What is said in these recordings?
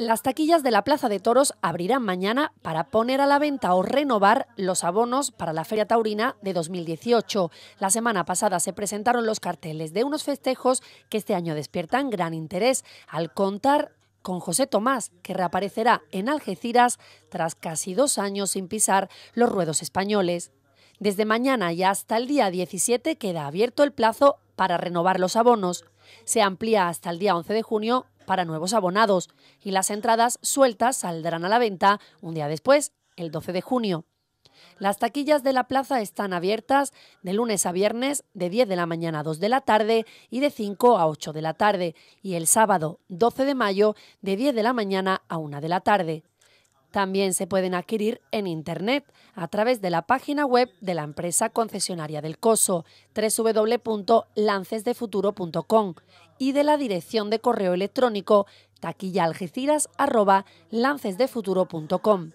las taquillas de la Plaza de Toros abrirán mañana para poner a la venta o renovar los abonos para la Feria Taurina de 2018. La semana pasada se presentaron los carteles de unos festejos que este año despiertan gran interés al contar con José Tomás, que reaparecerá en Algeciras tras casi dos años sin pisar los ruedos españoles. Desde mañana y hasta el día 17 queda abierto el plazo para renovar los abonos. Se amplía hasta el día 11 de junio para nuevos abonados y las entradas sueltas saldrán a la venta un día después, el 12 de junio. Las taquillas de la plaza están abiertas de lunes a viernes de 10 de la mañana a 2 de la tarde y de 5 a 8 de la tarde y el sábado 12 de mayo de 10 de la mañana a 1 de la tarde. También se pueden adquirir en Internet a través de la página web de la empresa concesionaria del COSO, www.lancesdefuturo.com, y de la dirección de correo electrónico taquillaalgeciras.lancesdefuturo.com.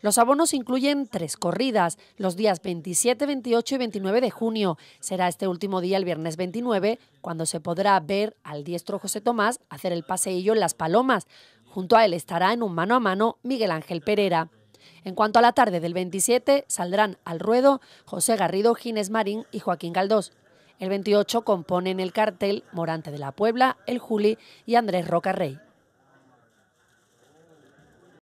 Los abonos incluyen tres corridas, los días 27, 28 y 29 de junio. Será este último día, el viernes 29, cuando se podrá ver al diestro José Tomás hacer el paseillo en Las Palomas, Junto a él estará en un mano a mano Miguel Ángel Pereira. En cuanto a la tarde del 27, saldrán al ruedo José Garrido, Gines Marín y Joaquín Galdós. El 28 componen el cartel Morante de la Puebla, El Juli y Andrés Rocarrey.